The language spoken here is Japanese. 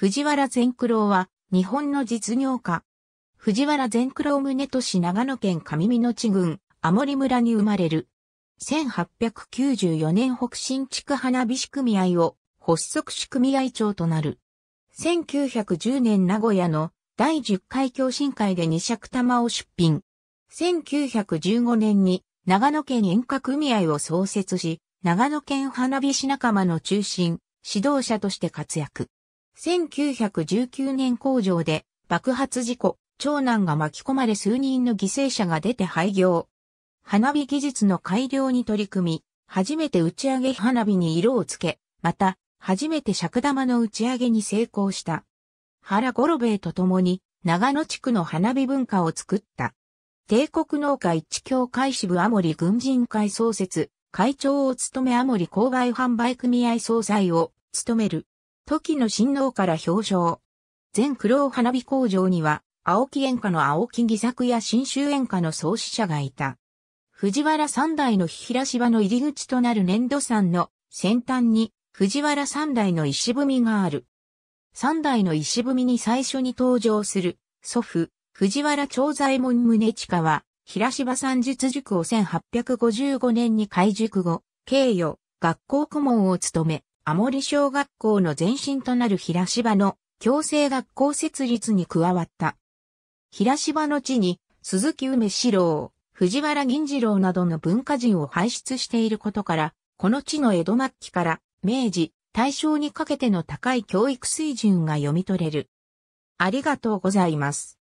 藤原善九郎は、日本の実業家。藤原善九郎宗年長野県上美野地郡、青森村に生まれる。1894年北新地区花火仕組合を発足仕組合長となる。1910年名古屋の第10回共振会で二尺玉を出品。1915年に長野県演歌組合を創設し、長野県花火師仲間の中心、指導者として活躍。1919年工場で爆発事故、長男が巻き込まれ数人の犠牲者が出て廃業。花火技術の改良に取り組み、初めて打ち上げ花火に色をつけ、また、初めて尺玉の打ち上げに成功した。原五郎兵と共に、長野地区の花火文化を作った。帝国農家一協会支部アモリ軍人会創設、会長を務めアモリ郊外販売組合総裁を務める。時の新王から表彰。全苦労花火工場には、青木演歌の青木義作や新州演歌の創始者がいた。藤原三代の平芝の入り口となる粘土山の先端に藤原三代の石踏みがある。三代の石踏みに最初に登場する祖父、藤原長左衛門宗近は、平芝三術塾を1855年に開塾後、慶与、学校顧問を務め、アモリ小学校の前身となる平芝の強制学校設立に加わった。平芝の地に鈴木梅四郎、藤原銀次郎などの文化人を輩出していることから、この地の江戸末期から明治、大正にかけての高い教育水準が読み取れる。ありがとうございます。